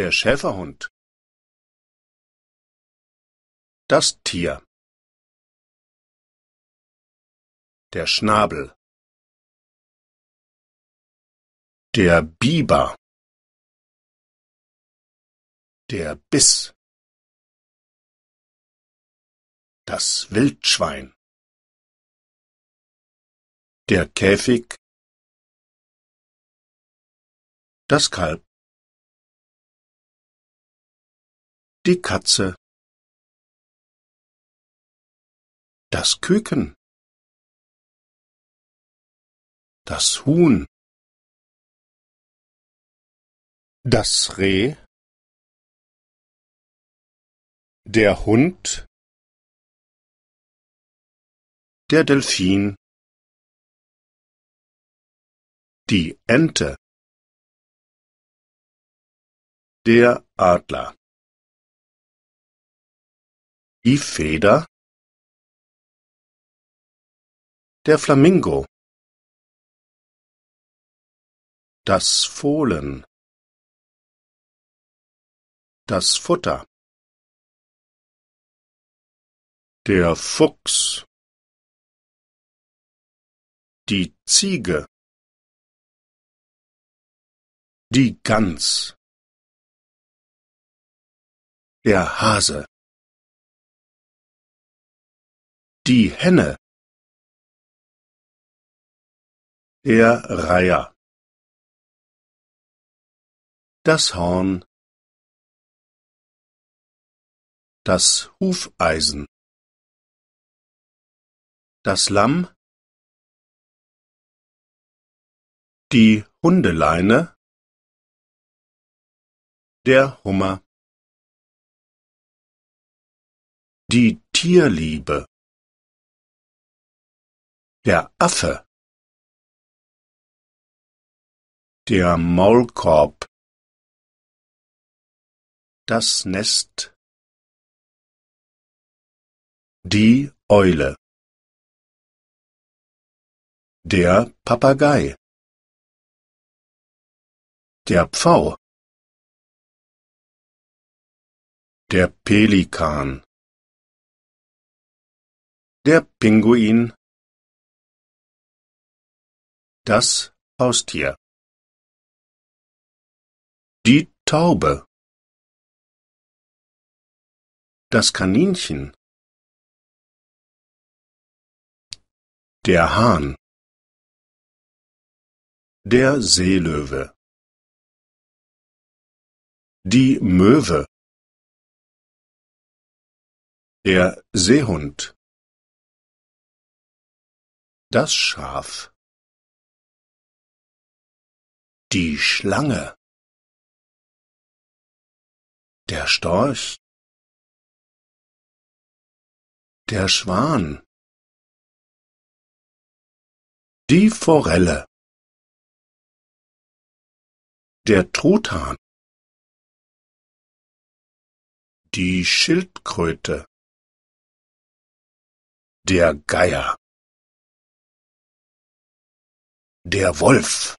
Der Schäferhund Das Tier Der Schnabel Der Biber Der Biss Das Wildschwein Der Käfig Das Kalb die Katze. Das Küken. Das Huhn. Das Reh. Der Hund. Der Delfin. Die Ente. Der Adler feder der Flamingo das Fohlen das Futter der Fuchs die Ziege die Gans der Hase Die Henne Der Reiher Das Horn Das Hufeisen Das Lamm Die Hundeleine Der Hummer Die Tierliebe der Affe, der Maulkorb, das Nest, die Eule, der Papagei, der Pfau, der Pelikan, der Pinguin, das Haustier Die Taube Das Kaninchen Der Hahn Der Seelöwe Die Möwe Der Seehund Das Schaf die Schlange der Storch der Schwan die Forelle der Truthahn die Schildkröte der Geier der Wolf